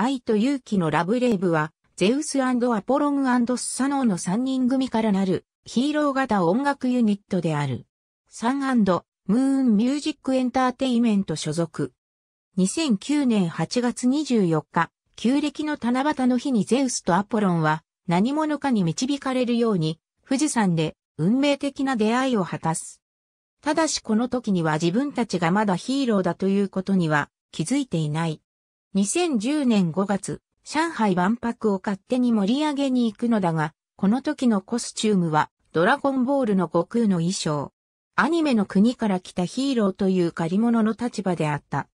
愛と勇気のラブレイブは、ゼウスアポロンスサノーの3人組からなるヒーロー型音楽ユニットである。サンムーンミュージックエンターテイメント所属。2009年8月24日、旧暦の七夕の日にゼウスとアポロンは何者かに導かれるように、富士山で運命的な出会いを果たす。ただしこの時には自分たちがまだヒーローだということには気づいていない。2010年5月、上海万博を勝手に盛り上げに行くのだが、この時のコスチュームは、ドラゴンボールの悟空の衣装。アニメの国から来たヒーローという借り物の立場であった。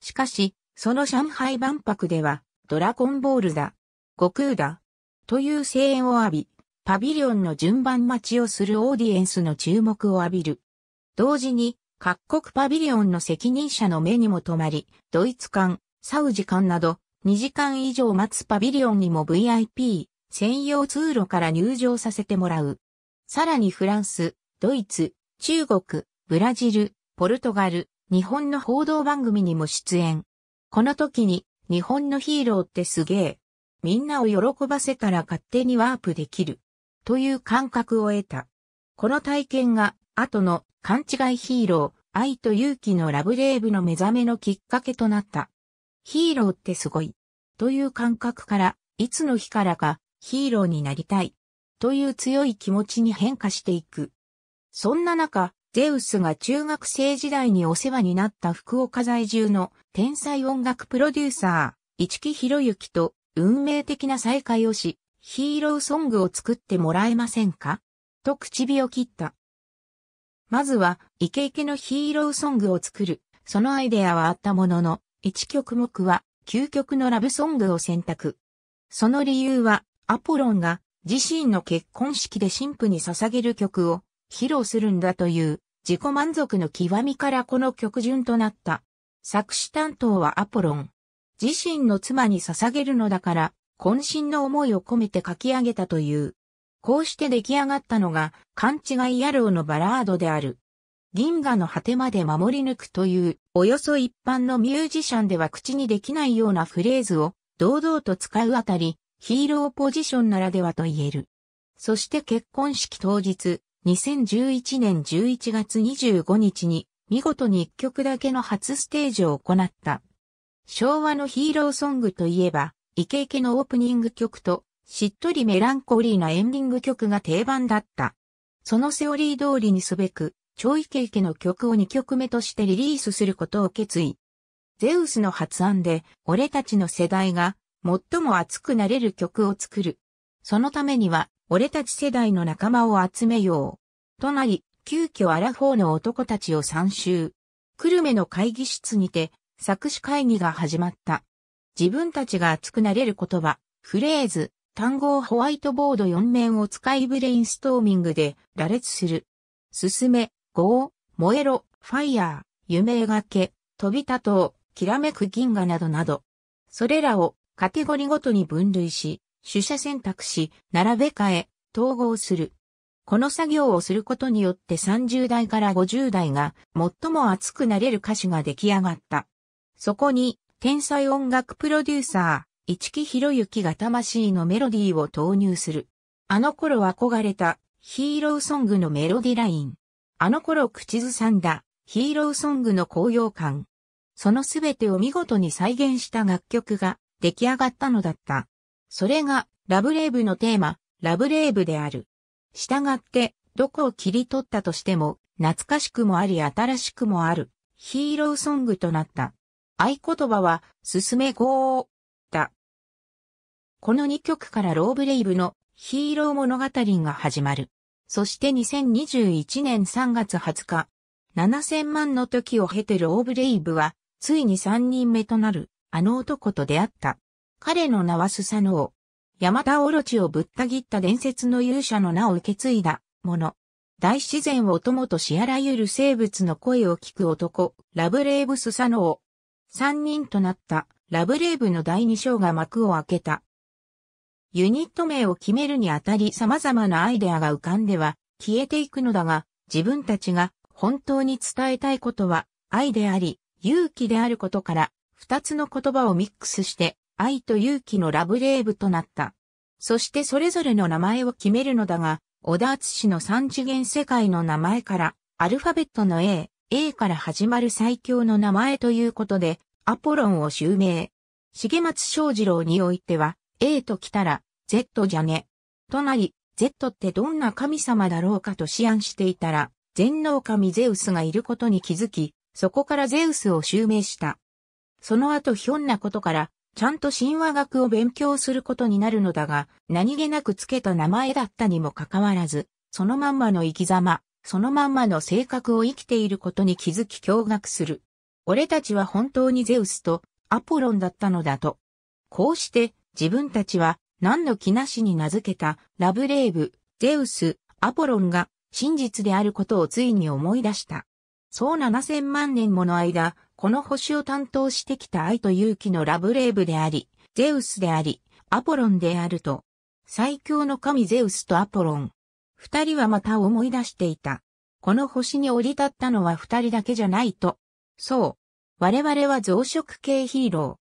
しかし、その上海万博では、ドラゴンボールだ、悟空だ、という声援を浴び、パビリオンの順番待ちをするオーディエンスの注目を浴びる。同時に、各国パビリオンの責任者の目にも留まり、ドイツ艦、サウジ間など、2時間以上待つパビリオンにも VIP、専用通路から入場させてもらう。さらにフランス、ドイツ、中国、ブラジル、ポルトガル、日本の報道番組にも出演。この時に、日本のヒーローってすげえ。みんなを喜ばせたら勝手にワープできる。という感覚を得た。この体験が、後の勘違いヒーロー、愛と勇気のラブレーブの目覚めのきっかけとなった。ヒーローってすごい。という感覚から、いつの日からかヒーローになりたい。という強い気持ちに変化していく。そんな中、ゼウスが中学生時代にお世話になった福岡在住の天才音楽プロデューサー、市木博之と運命的な再会をし、ヒーローソングを作ってもらえませんかと唇を切った。まずは、イケイケのヒーローソングを作る、そのアイデアはあったものの、1曲目は究極のラブソングを選択。その理由は、アポロンが自身の結婚式で神父に捧げる曲を披露するんだという自己満足の極みからこの曲順となった。作詞担当はアポロン。自身の妻に捧げるのだから、渾身の思いを込めて書き上げたという。こうして出来上がったのが、勘違い野郎のバラードである。銀河の果てまで守り抜くという、およそ一般のミュージシャンでは口にできないようなフレーズを堂々と使うあたり、ヒーローポジションならではと言える。そして結婚式当日、2011年11月25日に、見事に一曲だけの初ステージを行った。昭和のヒーローソングといえば、イケイケのオープニング曲と、しっとりメランコリーなエンディング曲が定番だった。そのセオリー通りにすべく、超イケイケの曲を2曲目としてリリースすることを決意。ゼウスの発案で、俺たちの世代が最も熱くなれる曲を作る。そのためには、俺たち世代の仲間を集めよう。となり、急遽アラフォーの男たちを参集。クルメの会議室にて、作詞会議が始まった。自分たちが熱くなれる言葉、フレーズ、単語をホワイトボード4面を使いブレインストーミングで羅列する。進め、ー、燃えろ、ファイヤー、夢描け、飛び立とう、きらめく銀河などなど。それらをカテゴリごとに分類し、取捨選択し、並べ替え、統合する。この作業をすることによって30代から50代が最も熱くなれる歌手が出来上がった。そこに、天才音楽プロデューサー、市木博之が魂のメロディーを投入する。あの頃憧れたヒーローソングのメロディライン。あの頃口ずさんだヒーローソングの高揚感。そのすべてを見事に再現した楽曲が出来上がったのだった。それがラブレーブのテーマ、ラブレーブである。従って、どこを切り取ったとしても、懐かしくもあり新しくもある、ヒーローソングとなった。合言葉は、すすめごだ。この2曲からローブレイブのヒーロー物語が始まる。そして2021年3月20日、7000万の時を経てるオーブレイブは、ついに3人目となる、あの男と出会った。彼の名はスサノオ。山田オロチをぶった切った伝説の勇者の名を受け継いだ、もの。大自然を友としあらゆる生物の声を聞く男、ラブレイブスサノオ。3人となった、ラブレイブの第2章が幕を開けた。ユニット名を決めるにあたり様々なアイデアが浮かんでは消えていくのだが、自分たちが本当に伝えたいことは愛であり、勇気であることから、二つの言葉をミックスして、愛と勇気のラブレーブとなった。そしてそれぞれの名前を決めるのだが、小田敦氏の三次元世界の名前から、アルファベットの A、A から始まる最強の名前ということで、アポロンを襲名。重松正次郎においては、A と来たら、Z じゃね。となり、Z ってどんな神様だろうかと思案していたら、全能神ゼウスがいることに気づき、そこからゼウスを襲名した。その後ひょんなことから、ちゃんと神話学を勉強することになるのだが、何気なくつけた名前だったにもかかわらず、そのまんまの生き様、そのまんまの性格を生きていることに気づき驚愕する。俺たちは本当にゼウスとアポロンだったのだと。こうして自分たちは何の気なしに名付けたラブレーブ、ゼウス、アポロンが真実であることをついに思い出した。そう7000万年もの間、この星を担当してきた愛と勇気のラブレーブであり、ゼウスであり、アポロンであると、最強の神ゼウスとアポロン。二人はまた思い出していた。この星に降り立ったのは二人だけじゃないと。そう。我々は増殖系ヒーロ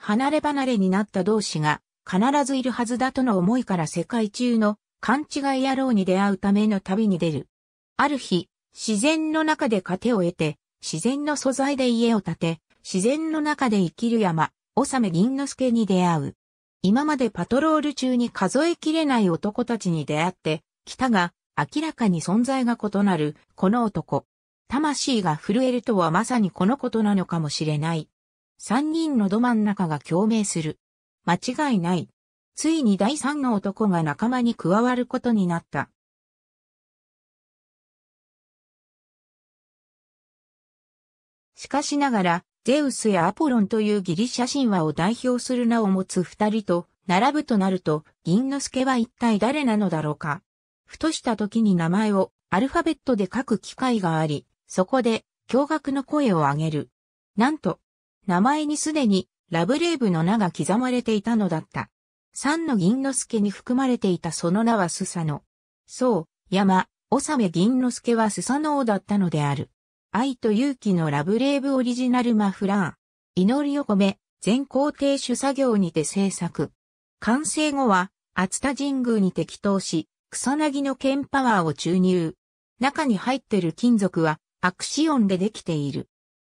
ー。離れ離れになった同士が必ずいるはずだとの思いから世界中の勘違い野郎に出会うための旅に出る。ある日、自然の中で糧を得て、自然の素材で家を建て、自然の中で生きる山、おさめ銀之助に出会う。今までパトロール中に数えきれない男たちに出会って、来たが、明らかに存在が異なる、この男。魂が震えるとはまさにこのことなのかもしれない。三人のど真ん中が共鳴する。間違いない。ついに第三の男が仲間に加わることになった。しかしながら、ゼウスやアポロンというギリシャ神話を代表する名を持つ二人と並ぶとなると、銀之助は一体誰なのだろうか。ふとした時に名前をアルファベットで書く機会があり、そこで驚愕の声を上げる。なんと、名前にすでにラブレーブの名が刻まれていたのだった。三の銀之助に含まれていたその名はスサノ。そう、山、さめ銀之助はスサノオだったのである。愛と勇気のラブレーブオリジナルマフラー。祈りを込め、全工程止作業にて制作。完成後は、熱田神宮にて祈祷し、草薙の剣パワーを注入。中に入ってる金属は、アクシオンでできている。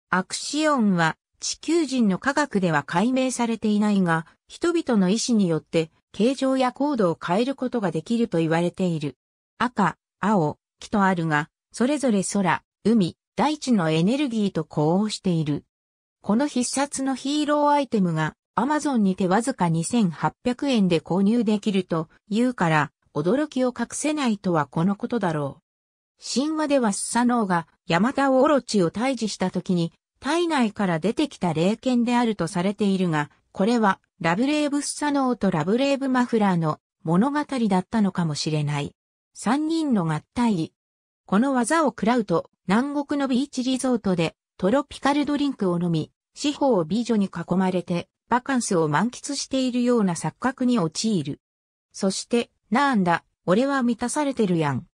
アクシオンは、地球人の科学では解明されていないが、人々の意志によって形状や高度を変えることができると言われている。赤、青、木とあるが、それぞれ空、海、大地のエネルギーと呼応している。この必殺のヒーローアイテムがアマゾンにてわずか2800円で購入できるというから、驚きを隠せないとはこのことだろう。神話ではスサノオがヤマタオオロチを退治した時に体内から出てきた霊剣であるとされているが、これはラブレーブスサノーとラブレーブマフラーの物語だったのかもしれない。三人の合体。この技を喰らうと、南国のビーチリゾートでトロピカルドリンクを飲み、四方美女に囲まれてバカンスを満喫しているような錯覚に陥る。そして、なんだ、俺は満たされてるやん。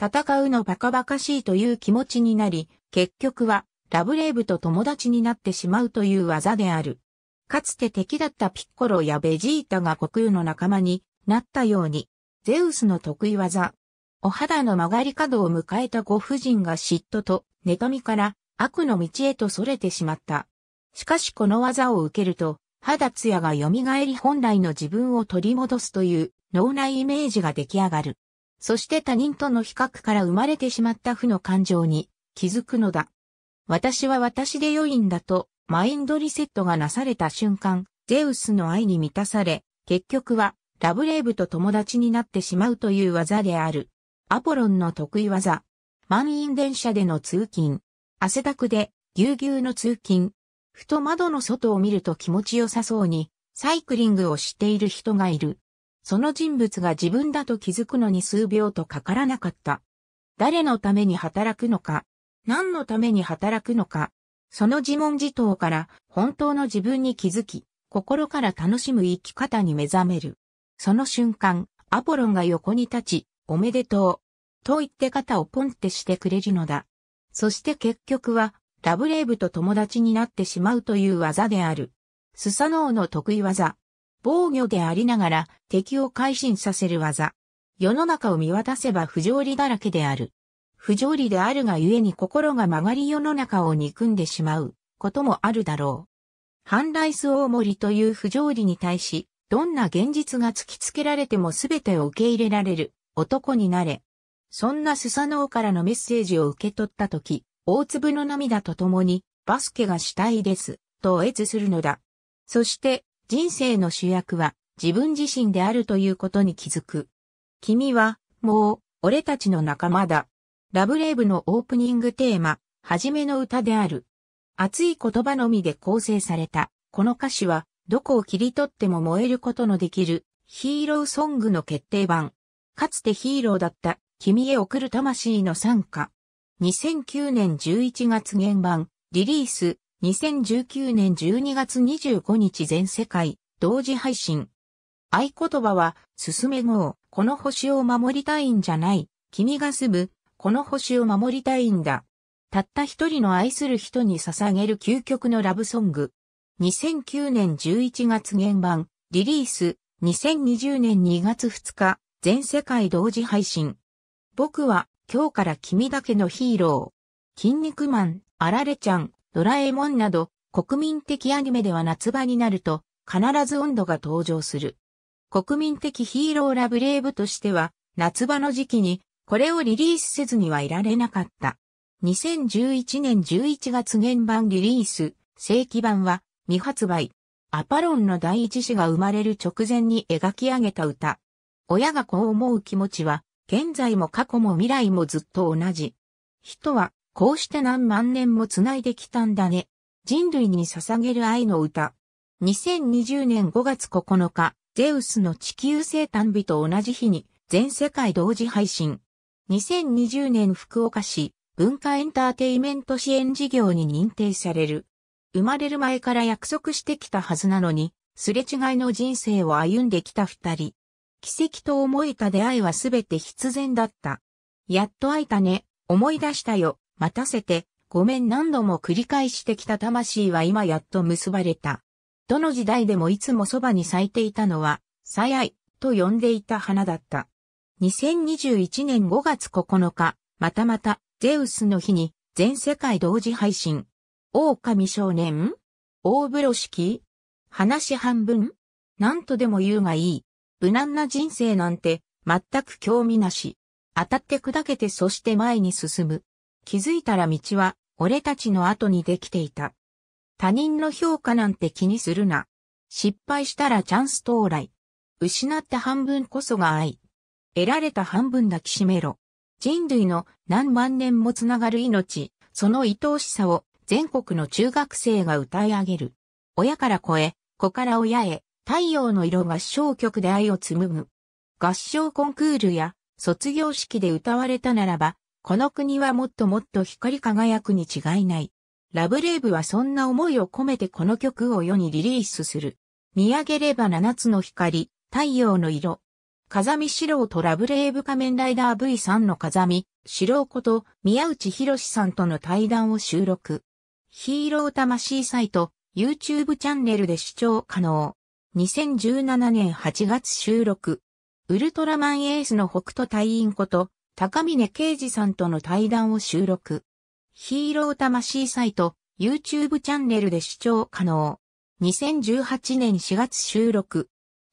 戦うのバカバカしいという気持ちになり、結局はラブレーブと友達になってしまうという技である。かつて敵だったピッコロやベジータが悟空の仲間になったように、ゼウスの得意技。お肌の曲がり角を迎えたご婦人が嫉妬と妬みから悪の道へと逸れてしまった。しかしこの技を受けると、肌ツヤが蘇り本来の自分を取り戻すという脳内イメージが出来上がる。そして他人との比較から生まれてしまった負の感情に気づくのだ。私は私で良いんだと、マインドリセットがなされた瞬間、ゼウスの愛に満たされ、結局は、ラブレーブと友達になってしまうという技である。アポロンの得意技。満員電車での通勤。汗だくで、ぎゅうぎゅうの通勤。ふと窓の外を見ると気持ちよさそうに、サイクリングをしている人がいる。その人物が自分だと気づくのに数秒とかからなかった。誰のために働くのか、何のために働くのか、その自問自答から本当の自分に気づき、心から楽しむ生き方に目覚める。その瞬間、アポロンが横に立ち、おめでとう。と言って肩をポンってしてくれるのだ。そして結局は、ラブレーブと友達になってしまうという技である。スサノオの得意技。防御でありながら敵を改心させる技。世の中を見渡せば不条理だらけである。不条理であるがゆえに心が曲がり世の中を憎んでしまうこともあるだろう。反ライス大森という不条理に対し、どんな現実が突きつけられても全てを受け入れられる男になれ。そんなスサノオからのメッセージを受け取ったとき、大粒の涙とともに、バスケがしたいです、と越するのだ。そして、人生の主役は自分自身であるということに気づく。君は、もう、俺たちの仲間だ。ラブレーブのオープニングテーマ、はじめの歌である。熱い言葉のみで構成された、この歌詞は、どこを切り取っても燃えることのできる、ヒーローソングの決定版。かつてヒーローだった、君へ送る魂の参加。2009年11月原版、リリース、2019年12月25日全世界、同時配信。合言葉は、進め号、この星を守りたいんじゃない、君が住む、この星を守りたいんだ。たった一人の愛する人に捧げる究極のラブソング。2009年11月原版、リリース、2020年2月2日、全世界同時配信。僕は、今日から君だけのヒーロー。筋肉マン、あられちゃん、ドラえもんなど、国民的アニメでは夏場になると、必ず温度が登場する。国民的ヒーローラブレーブとしては、夏場の時期にこれをリリースせずにはいられなかった。2011年11月原版リリース、正規版は未発売。アパロンの第一子が生まれる直前に描き上げた歌。親がこう思う気持ちは、現在も過去も未来もずっと同じ。人は、こうして何万年も繋いできたんだね。人類に捧げる愛の歌。2020年5月9日、ゼウスの地球生誕日と同じ日に、全世界同時配信。2020年福岡市文化エンターテイメント支援事業に認定される。生まれる前から約束してきたはずなのに、すれ違いの人生を歩んできた二人。奇跡と思えた出会いはすべて必然だった。やっと会えたね、思い出したよ、待たせて、ごめん何度も繰り返してきた魂は今やっと結ばれた。どの時代でもいつもそばに咲いていたのは、さやい、と呼んでいた花だった。2021年5月9日、またまた、ゼウスの日に、全世界同時配信。狼少年大風呂敷話半分なんとでも言うがいい。無難な人生なんて、全く興味なし。当たって砕けてそして前に進む。気づいたら道は、俺たちの後にできていた。他人の評価なんて気にするな。失敗したらチャンス到来。失った半分こそが愛。得られた半分抱きしめろ。人類の何万年もつながる命、その愛おしさを全国の中学生が歌い上げる。親から子へ、子から親へ、太陽の色合唱曲で愛を紡ぐ。合唱コンクールや卒業式で歌われたならば、この国はもっともっと光り輝くに違いない。ラブレーブはそんな思いを込めてこの曲を世にリリースする。見上げれば七つの光、太陽の色、風見四郎とラブレーブ仮面ライダー V さんの風見四郎こと宮内博さんとの対談を収録。ヒーロー魂サイト YouTube チャンネルで視聴可能。2017年8月収録。ウルトラマンエースの北斗隊員こと高峰啓二さんとの対談を収録。ヒーロー魂サイト YouTube チャンネルで視聴可能。2018年4月収録。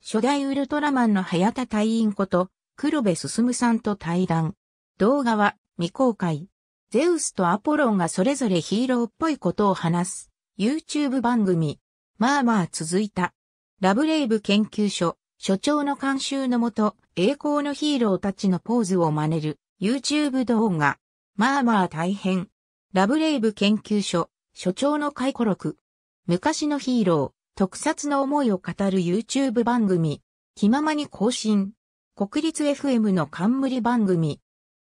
初代ウルトラマンの早田隊員こと、黒部進さんと対談。動画は未公開。ゼウスとアポロンがそれぞれヒーローっぽいことを話す YouTube 番組。まあまあ続いた。ラブレイブ研究所所長の監修のもと栄光のヒーローたちのポーズを真似る YouTube 動画。まあまあ大変。ラブレイブ研究所所長の回顧録。昔のヒーロー。特撮の思いを語る YouTube 番組、気ままに更新。国立 FM の冠番組。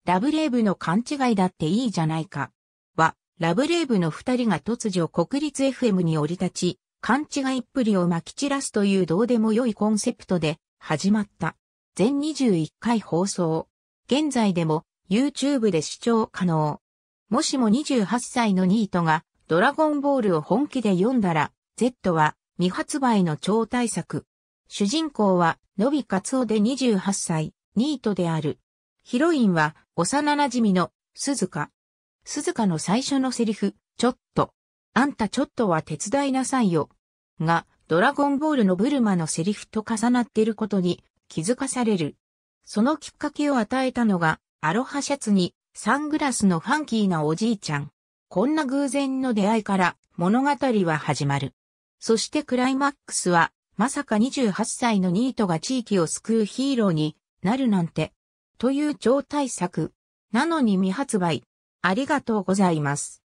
ラブレーブの勘違いだっていいじゃないか。は、ラブレーブの二人が突如国立 FM に降り立ち、勘違いっぷりを撒き散らすというどうでも良いコンセプトで始まった。全21回放送。現在でも YouTube で視聴可能。もしも28歳のニートがドラゴンボールを本気で読んだら、Z は未発売の超大作。主人公は、のびかつおで28歳、ニートである。ヒロインは、幼馴染の、鈴鹿。鈴鹿の最初のセリフ、ちょっと。あんたちょっとは手伝いなさいよ。が、ドラゴンボールのブルマのセリフと重なっていることに気づかされる。そのきっかけを与えたのが、アロハシャツにサングラスのファンキーなおじいちゃん。こんな偶然の出会いから物語は始まる。そしてクライマックスは、まさか28歳のニートが地域を救うヒーローになるなんて、という超大作。なのに未発売。ありがとうございます。